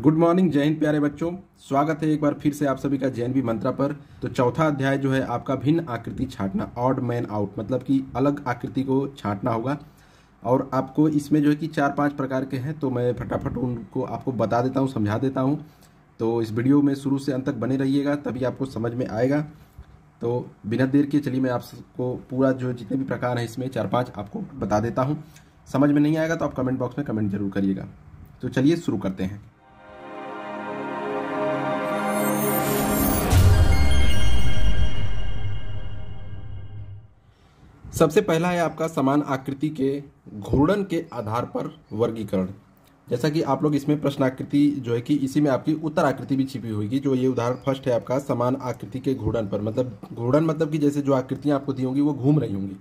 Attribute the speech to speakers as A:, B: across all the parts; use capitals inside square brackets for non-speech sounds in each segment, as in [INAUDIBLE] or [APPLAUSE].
A: good morning जय हिंद प्यारे बच्चों स्वागत है एक बार फिर से आप सभी का जैन भी मंत्रा पर तो चौथा अध्याय जो है आपका भिन्न आकृति छाटना ऑड मैन आउट मतलब कि अलग आकृति को छाटना होगा और आपको इसमें जो है कि चार पांच प्रकार के हैं तो मैं फटाफट उनको आपको बता देता हूँ समझा देता हूँ तो इस वीडियो में शुरू से अंत तक बने रहिएगा तभी आपको समझ में आएगा तो बिना देर के चलिए मैं आपको पूरा जो जितने भी प्रकार हैं इसमें चार पाँच आपको बता देता हूँ समझ में नहीं आएगा तो आप कमेंट बॉक्स में कमेंट जरूर करिएगा तो चलिए शुरू करते हैं सबसे पहला है आपका समान आकृति के घूर्णन के आधार पर वर्गीकरण जैसा कि आप लोग इसमें प्रश्न आकृति जो है कि इसी में आपकी उत्तर आकृति भी छिपी होगी जो ये उदाहरण फर्स्ट है आपका समान आकृति के घूर्णन पर मतलब घूर्णन मतलब कि जैसे जो आकृतियाँ आपको दी होंगी वो घूम रही होंगी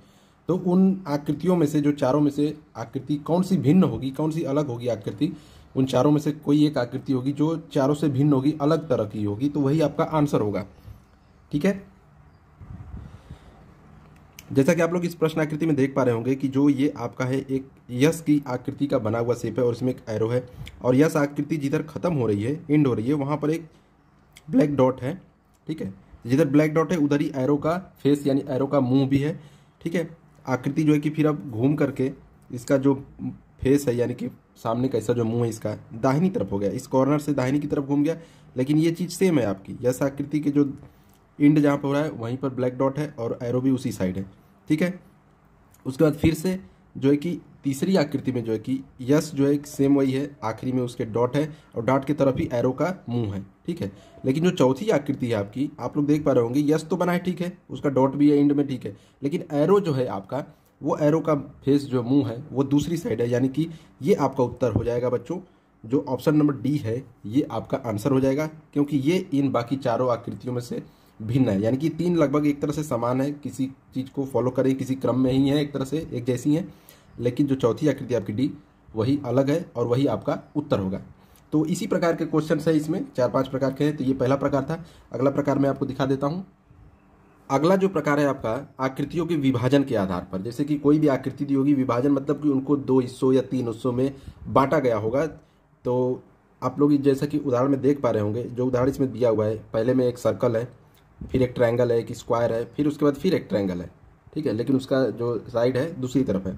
A: तो उन आकृतियों में से जो चारों में से आकृति कौन सी भिन्न होगी कौन सी अलग होगी आकृति उन चारों में से कोई एक आकृति होगी जो चारों से भिन्न होगी अलग तरह की होगी तो वही आपका आंसर होगा ठीक है जैसा कि आप लोग इस प्रश्न आकृति में देख पा रहे होंगे कि जो ये आपका है एक यश की आकृति का बना हुआ सेप है और इसमें एक एरो है और यश आकृति जिधर खत्म हो रही है एंड हो रही है वहाँ पर एक ब्लैक डॉट है ठीक है जिधर ब्लैक डॉट है उधर ही एरो का फेस यानी एरो का मुंह भी है ठीक है आकृति जो है कि फिर अब घूम करके इसका जो फेस है यानी कि सामने का ऐसा जो मुंह है इसका दाहिनी तरफ हो गया इस कॉर्नर से दाहिनी की तरफ घूम गया लेकिन ये चीज़ सेम है आपकी यस आकृति के जो इंड जहाँ पर हो रहा है वहीं पर ब्लैक डॉट है और एरो भी उसी साइड है ठीक है उसके बाद फिर से जो है कि तीसरी आकृति में जो है कि यस जो है सेम वही है आखिरी में उसके डॉट है और डॉट की तरफ ही एरो का मुंह है ठीक है लेकिन जो चौथी आकृति है आपकी आप लोग देख पा रहे होंगे यस तो बना है ठीक है उसका डॉट भी है एंड में ठीक है लेकिन एरो जो है आपका वो एरो का फेस जो मुंह है वो दूसरी साइड है यानी कि ये आपका उत्तर हो जाएगा बच्चों जो ऑप्शन नंबर डी है ये आपका आंसर हो जाएगा क्योंकि ये इन बाकी चारों आकृतियों में से भिन्न है यानी कि तीन लगभग एक तरह से समान है किसी चीज़ को फॉलो करें किसी क्रम में ही है एक तरह से एक जैसी हैं लेकिन जो चौथी आकृति आपकी डी वही अलग है और वही आपका उत्तर होगा तो इसी प्रकार के क्वेश्चन है इसमें चार पाँच प्रकार के हैं तो ये पहला प्रकार था अगला प्रकार मैं आपको दिखा देता हूँ अगला जो प्रकार है आपका आकृतियों के विभाजन के आधार पर जैसे कि कोई भी आकृति दी होगी विभाजन मतलब कि उनको दो हिस्सों या तीन हिस्सों में बांटा गया होगा तो आप लोग जैसा कि उदाहरण में देख पा रहे होंगे जो उदाहरण इसमें दिया हुआ है पहले में एक सर्कल है फिर एक ट्राइंगल है एक स्क्वायर है फिर उसके बाद फिर एक ट्राइंगल है ठीक है लेकिन उसका जो साइड है दूसरी तरफ है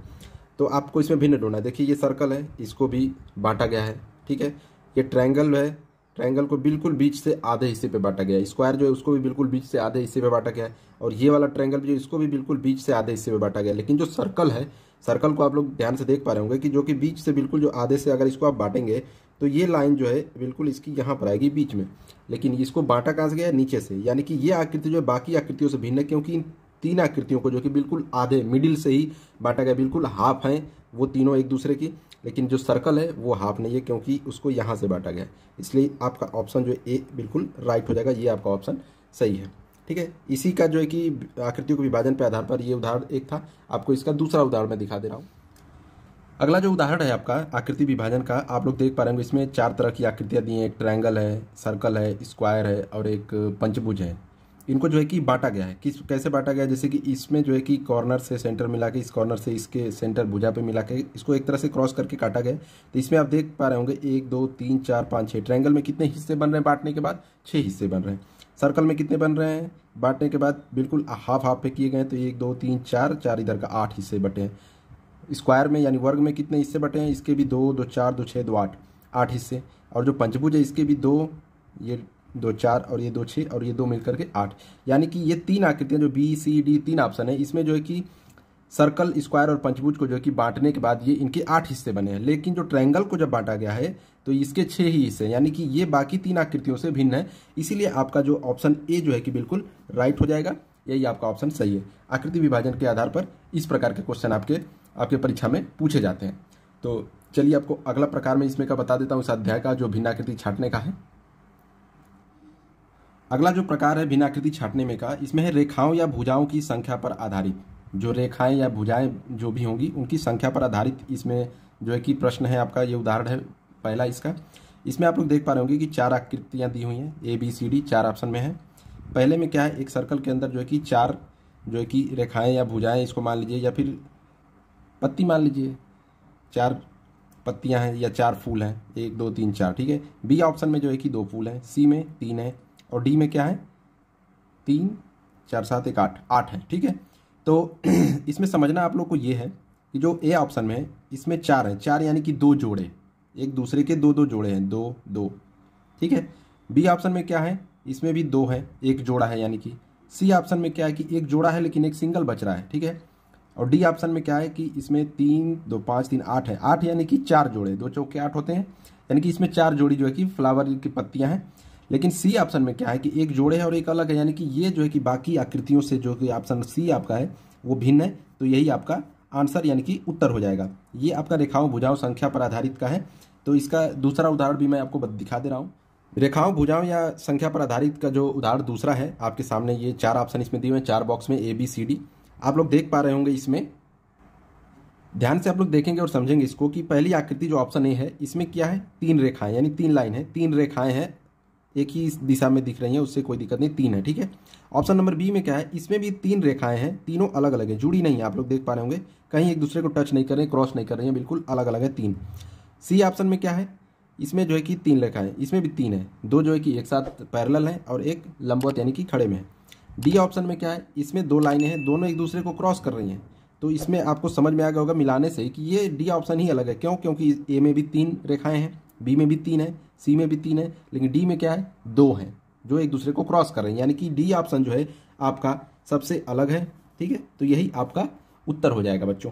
A: तो आपको इसमें भिन्न ढूंढना है देखिए ये सर्कल है इसको भी बांटा गया है ठीक है ये ट्राइंगल है ट्राइंगल को बिल्कुल बीच से आधे हिस्से पे बांटा गया है स्क्वायर जो है उसको भी बिल्कुल बीच से आधे हिस्से पे बांटा गया है और ये वाला ट्रायंगल जो इसको भी बिल्कुल बीच से आधे हिस्से पे बांटा गया है लेकिन जो सर्कल है सर्कल को आप लोग ध्यान से देख पा रहे होंगे कि जो कि बीच से बिल्कुल जो आधे से अगर इसको आप बांटेंगे तो ये लाइन जो है बिल्कुल इसकी यहाँ पर आएगी बीच में लेकिन इसको बांटा कहाँ से गया नीचे से यानी कि ये आकृति जो है बाकी आकृतियों से भिन्न है क्योंकि इन तीन आकृतियों को जो कि बिल्कुल आधे मिडिल से ही बांटा गया बिल्कुल हाफ हैं वो तीनों एक दूसरे की लेकिन जो सर्कल है वो हाफ नहीं है क्योंकि उसको यहाँ से बांटा गया इसलिए आपका ऑप्शन जो ए बिल्कुल राइट हो जाएगा ये आपका ऑप्शन सही है ठीक है इसी का जो है कि आकृतियों के विभाजन पर आधार पर यह उदाहरण एक था आपको इसका दूसरा उदाहरण मैं दिखा दे रहा हूँ अगला जो उदाहरण है आपका आकृति विभाजन का आप लोग देख पा रहे होंगे इसमें चार तरह की आकृतियाँ दी हैं एक ट्रायंगल है सर्कल है स्क्वायर है और एक पंचभुज है इनको जो है कि बांटा गया है किस कैसे बांटा गया जैसे कि इसमें जो है कि कॉर्नर से सेंटर मिला के इस कॉर्नर से इसके सेंटर भुजा पे मिला के इसको एक तरह से क्रॉस करके काटा गया तो इसमें आप देख पा रहे होंगे एक दो तीन चार पाँच छः ट्रायंगल में कितने हिस्से बन रहे हैं बांटने के बाद छः हिस्से बन रहे हैं सर्कल में कितने बन रहे हैं बांटने के बाद बिल्कुल हाफ हाफ पे किए गए तो एक दो तीन चार चार इधर का आठ हिस्से बटे हैं स्क्वायर में यानी वर्ग में कितने हिस्से बटे हैं इसके भी दो दो चार दो छः दो आठ आठ हिस्से और जो पंचभुज है इसके भी दो ये दो चार और ये दो छः और ये दो मिलकर के आठ यानी कि ये तीन आकृतियाँ जो बी सी डी तीन ऑप्शन है इसमें जो है कि सर्कल स्क्वायर और पंचभुज को जो कि बांटने के बाद ये इनके आठ हिस्से बने हैं लेकिन जो ट्रायंगल को जब बांटा गया है तो इसके छह ही हिस्से यानी कि ये बाकी तीन आकृतियों से भिन्न है इसीलिए आपका जो ऑप्शन ए जो है कि बिल्कुल राइट हो जाएगा यही आपका ऑप्शन सही है आकृति विभाजन के आधार पर इस प्रकार के क्वेश्चन आपके आपके परीक्षा में पूछे जाते हैं तो चलिए आपको अगला प्रकार में इसमें का बता देता हूँ इस अध्याय का जो भिन्नाकृति छाटने का है अगला जो प्रकार है भिन्नाकृति छाटने में का इसमें है रेखाओं या भुजाओं की संख्या पर आधारित जो रेखाएं या भुजाएं जो भी होंगी उनकी संख्या पर आधारित इसमें जो है कि प्रश्न है आपका ये उदाहरण है पहला इसका इसमें आप लोग देख पा रहे होंगे कि चार आकृतियाँ दी हुई हैं ए बी सी डी चार ऑप्शन में है पहले में क्या है एक सर्कल के अंदर जो है कि चार जो है कि रेखाएँ या भुजाएँ इसको मान लीजिए या फिर पत्ती मान लीजिए चार पत्तियाँ हैं या चार फूल हैं एक दो तीन चार ठीक है बी ऑप्शन में जो है कि दो फूल हैं सी में तीन है और डी में क्या है तीन चार सात एक आठ आठ है ठीक है तो [CLEARS THROAT] इसमें समझना आप लोग को ये है कि जो ए ऑप्शन में है इसमें चार है चार यानी कि दो जोड़े एक दूसरे के दो दो जोड़े हैं दो दो ठीक है बी ऑप्शन में क्या है इसमें भी दो है एक जोड़ा है यानी कि सी ऑप्शन में क्या है कि एक जोड़ा है लेकिन एक सिंगल बच रहा है ठीक है और डी ऑप्शन में क्या है कि इसमें तीन दो पाँच तीन आठ है आठ यानी कि चार जोड़े दो चौके आठ होते हैं यानी कि इसमें चार जोड़ी जो है कि फ्लावर की पत्तियाँ हैं लेकिन सी ऑप्शन में क्या है कि एक जोड़े है और एक अलग है यानी कि ये जो है कि बाकी आकृतियों से जो कि ऑप्शन सी आपका है वो भिन्न है तो यही आपका आंसर यानी कि उत्तर हो जाएगा ये आपका रेखाओं भुजाओं संख्या पर आधारित का है तो इसका दूसरा उदाहरण भी मैं आपको दिखा दे रहा हूँ रेखाओं भुजाओं या संख्या पर आधारित का जो उदाहरण दूसरा है आपके सामने ये चार ऑप्शन इसमें दिए हुए हैं चार बॉक्स में ए बी सी डी आप लोग देख पा रहे होंगे इसमें ध्यान से आप लोग देखेंगे और समझेंगे इसको कि पहली आकृति जो ऑप्शन ए है इसमें क्या है तीन रेखाएं यानी तीन लाइन है तीन रेखाएं हैं एक ही इस दिशा में दिख रही है उससे कोई दिक्कत नहीं तीन है ठीक है ऑप्शन नंबर बी में क्या है इसमें भी तीन रेखाएं हैं तीनों अलग अलग हैं जुड़ी नहीं है आप लोग देख पा रहे होंगे कहीं एक दूसरे को टच नहीं कर रहे हैं क्रॉस नहीं कर रही हैं बिल्कुल अलग अलग है तीन सी ऑप्शन में क्या है इसमें जो है कि तीन रेखाएं इसमें भी तीन है दो जो है कि एक साथ पैरल है और एक लंबवत यानी कि खड़े में है डी ऑप्शन में क्या है इसमें दो लाइनें हैं दोनों एक दूसरे को क्रॉस कर रही हैं तो इसमें आपको समझ में आ गया होगा मिलाने से कि ये डी ऑप्शन ही अलग है क्यों क्योंकि ए में भी तीन रेखाएं हैं बी में भी तीन है सी में भी तीन है लेकिन डी में क्या है दो हैं जो एक दूसरे को क्रॉस कर रहे हैं यानी कि डी ऑप्शन जो है आपका सबसे अलग है ठीक है तो यही आपका उत्तर हो जाएगा बच्चों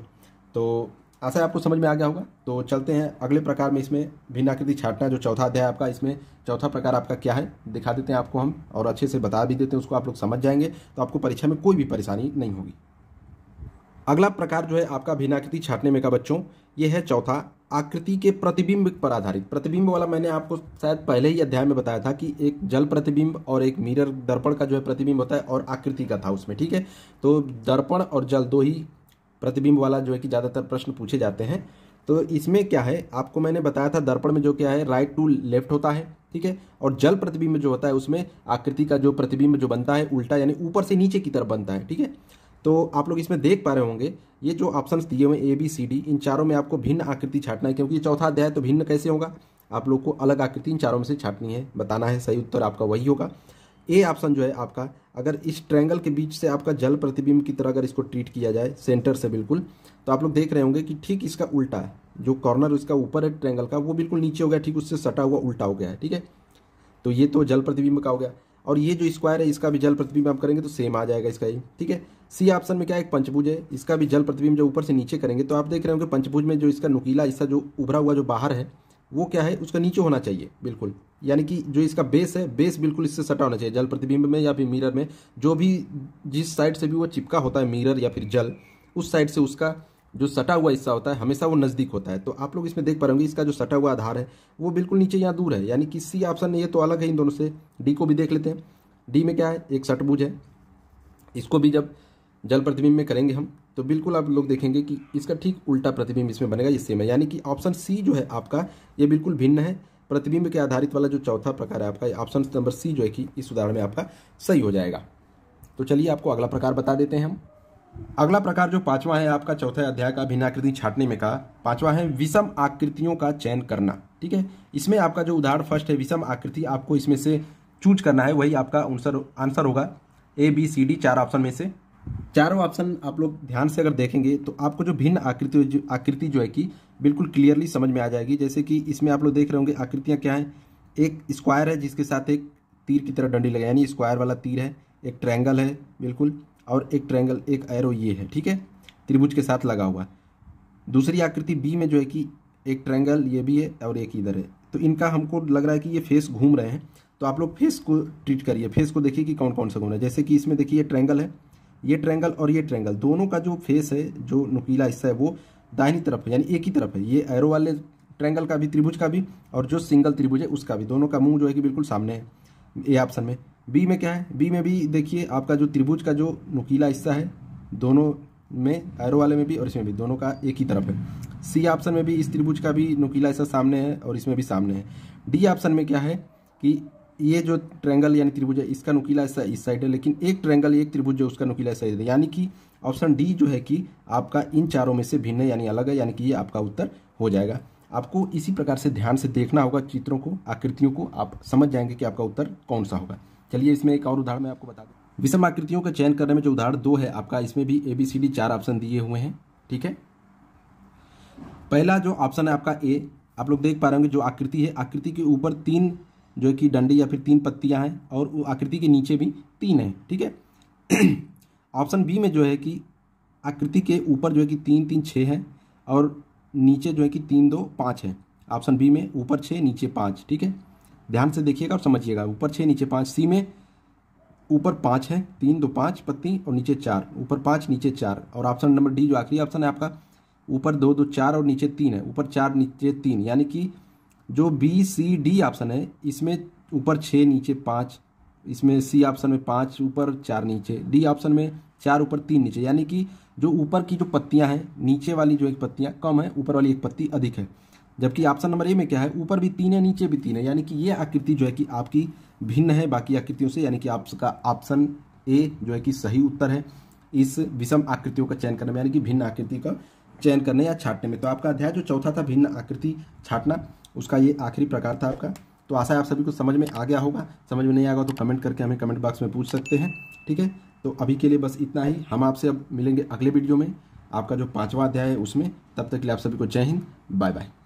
A: तो आशा है आपको समझ में आ गया होगा तो चलते हैं अगले प्रकार में इसमें भिन्नाकृति छाटना जो चौथा अध्याय आपका इसमें चौथा प्रकार आपका क्या है दिखा देते हैं आपको हम और अच्छे से बता भी देते हैं उसको आप लोग समझ जाएंगे तो आपको परीक्षा में कोई भी परेशानी नहीं होगी अगला प्रकार जो है आपका भिन्नाकृति छाटने में का बच्चों ये है चौथा आकृति के प्रतिबिंब पर आधारित प्रतिबिंब वाला मैंने आपको शायद पहले ही अध्याय में बताया था कि एक जल प्रतिबिंब और एक मिरर दर्पण का जो है प्रतिबिंब होता है और आकृति का था उसमें ठीक है तो दर्पण और जल दो ही प्रतिबिंब वाला जो है कि ज़्यादातर प्रश्न पूछे जाते हैं तो इसमें क्या है आपको मैंने बताया था दर्पण में जो क्या है राइट टू लेफ्ट होता है ठीक है और जल प्रतिबिंब जो होता है उसमें आकृति का जो प्रतिबिंब जो बनता है उल्टा यानी ऊपर से नीचे की तरफ बनता है ठीक है तो आप लोग इसमें देख पा रहे होंगे ये जो ऑप्शंस दिए हुए ए बी सी डी इन चारों में आपको भिन्न आकृति छाटना है क्योंकि चौथा अध्याय तो भिन्न कैसे होगा आप लोग को अलग आकृति इन चारों में से छाटनी है बताना है सही उत्तर आपका वही होगा ए ऑप्शन जो है आपका अगर इस ट्रैंगल के बीच से आपका जल प्रतिबिंब की तरह अगर इसको ट्रीट किया जाए सेंटर से बिल्कुल तो आप लोग देख रहे होंगे कि ठीक इसका उल्टा है जो कॉर्नर इसका ऊपर है ट्रैंगल का वो बिल्कुल नीचे हो गया ठीक उससे सटा हुआ उल्टा हो गया है ठीक है तो ये तो जल प्रतिबिंब का हो गया और ये जो स्क्वायर है इसका भी जल प्रतिबिंब आप करेंगे तो सेम आ जाएगा इसका ही ठीक है सी ऑप्शन में क्या एक पंचभुज है इसका भी जल प्रतिबिंब जो ऊपर से नीचे करेंगे तो आप देख रहे होंगे पंचभुज में जो इसका नुकीला हिस्सा जो उभरा हुआ जो बाहर है वो क्या है उसका नीचे होना चाहिए बिल्कुल यानी कि जो इसका बेस है बेस बिल्कुल इससे सटा होना चाहिए जल प्रतिबिंब में या फिर मिरर में जो भी जिस साइड से भी वो चिपका होता है मिरर या फिर जल उस साइड से उसका जो सटा हुआ हिस्सा होता है हमेशा वो नज़दीक होता है तो आप लोग इसमें देख पा रहे इसका जो सटा हुआ आधार है वो बिल्कुल नीचे यहाँ दूर है यानी कि सी ऑप्शन ये तो अलग है इन दोनों से डी को भी देख लेते हैं डी में क्या है एक सटभुज है इसको भी जब जल प्रतिबिंब में करेंगे हम तो बिल्कुल आप लोग देखेंगे कि इसका ठीक उल्टा प्रतिबिंब इसमें बनेगा इससे में यानी कि ऑप्शन सी जो है आपका ये बिल्कुल भिन्न है प्रतिबिंब के आधारित वाला जो चौथा प्रकार है आपका ऑप्शन नंबर सी जो है कि इस उदाहरण में आपका सही हो जाएगा तो चलिए आपको अगला प्रकार बता देते हैं हम अगला प्रकार जो पांचवा है आपका चौथा अध्याय का भिन्न आकृति छाटने में का पांचवा है विषम आकृतियों का चयन करना ठीक है इसमें आपका जो उदाहरण फर्स्ट है विषम आकृति आपको इसमें से चूज करना है वही आपका आंसर आंसर होगा ए बी सी डी चार ऑप्शन में से चारों ऑप्शन आप लोग ध्यान से अगर देखेंगे तो आपको जो भिन्न आकृति आकृति जो है कि बिल्कुल क्लियरली समझ में आ जाएगी जैसे कि इसमें आप लोग देख रहे होंगे आकृतियाँ क्या हैं एक स्क्वायर है जिसके साथ एक तीर की तरह डंडी लगा यानी स्क्वायर वाला तीर है एक ट्रैंगल है बिल्कुल और एक ट्रैंगल एक एरो ये है ठीक है त्रिभुज के साथ लगा हुआ दूसरी आकृति बी में जो है कि एक ट्रैंगल ये भी है और एक इधर है तो इनका हमको लग रहा है कि ये फेस घूम रहे हैं तो आप लोग फेस को ट्रीट करिए फेस को देखिए कि कौन कौन सा घूम रहा है जैसे कि इसमें देखिए ट्रैंगल है ये ट्रैंगल और ये ट्रैंगल दोनों का जो फेस है जो नुकीला हिस्सा है वो दाहिनी तरफ है यानी एक ही तरफ है ये एरो वाले ट्रैंगल का भी त्रिभुज का भी और जो सिंगल त्रिभुज है उसका भी दोनों का मुंह जो है कि बिल्कुल सामने है ए ऑप्शन में बी में क्या है बी में भी देखिए आपका जो त्रिभुज का जो नुकीला हिस्सा है दोनों में एरो वाले में भी और इसमें भी दोनों का एक ही तरफ है सी ऑप्शन में भी इस त्रिभुज का भी नुकीला हिस्सा सामने है और इसमें भी सामने है डी ऑप्शन में क्या है कि ये जो ट्रैंगल यानी त्रिभुज है इसका नुकीला हिस्सा इस साइड है लेकिन एक ट्रैंगल एक त्रिभुज जो उसका नुकीला हिस्सा है यानी कि ऑप्शन डी जो है कि आपका इन चारों में से भिन्न यानी अलग है यानी कि ये आपका उत्तर हो जाएगा आपको इसी प्रकार से ध्यान से देखना होगा चित्रों को आकृतियों को आप समझ जाएंगे कि आपका उत्तर कौन सा होगा चलिए इसमें एक और उदाहरण मैं आपको बता दूँ विषम आकृतियों का चयन करने में जो उदाहरण दो है आपका इसमें भी ए बी सी डी चार ऑप्शन दिए हुए हैं ठीक है पहला जो ऑप्शन है आपका ए आप लोग देख पा रहे होंगे जो आकृति है आकृति के ऊपर तीन जो कि डंडी या फिर तीन पत्तियाँ हैं और आकृति के नीचे भी तीन हैं ठीक है ऑप्शन [CLEARS THROAT] बी में जो है कि आकृति के ऊपर जो है कि तीन तीन छः हैं और नीचे जो है कि तीन दो पाँच है ऑप्शन बी में ऊपर छः नीचे पाँच ठीक है ध्यान से देखिएगा और समझिएगा ऊपर छः नीचे पाँच सी में ऊपर पाँच है तीन दो पाँच पत्ती और नीचे चार ऊपर पाँच नीचे चार और ऑप्शन नंबर डी जो आखिरी ऑप्शन है आपका ऊपर दो दो चार और नीचे तीन है ऊपर चार नीचे तीन यानी कि जो बी सी डी ऑप्शन है इसमें ऊपर छः नीचे पाँच इसमें सी ऑप्शन में पाँच ऊपर चार नीचे डी ऑप्शन में चार ऊपर तीन नीचे यानी कि जो ऊपर की जो पत्तियां हैं नीचे वाली जो एक पत्तियां कम है ऊपर वाली एक पत्ती अधिक है जबकि ऑप्शन नंबर ए में क्या है ऊपर भी तीन है नीचे भी तीन है यानी कि ये आकृति जो है कि आपकी भिन्न है बाकी आकृतियों से यानी कि आपका ऑप्शन ए जो है कि सही उत्तर है इस विषम आकृतियों का चयन करने में यानी कि भिन्न आकृति का चयन करने या छाटने में तो आपका अध्याय जो चौथा था भिन्न आकृति छाटना उसका ये आखिरी प्रकार था आपका तो आशा है आप सभी को समझ में आ गया होगा समझ में नहीं आएगा तो कमेंट करके हमें कमेंट बॉक्स में पूछ सकते हैं ठीक है तो अभी के लिए बस इतना ही हम आपसे अब मिलेंगे अगले वीडियो में आपका जो पाँचवा अध्याय है उसमें तब तक के लिए आप सभी को जय हिंद बाय बाय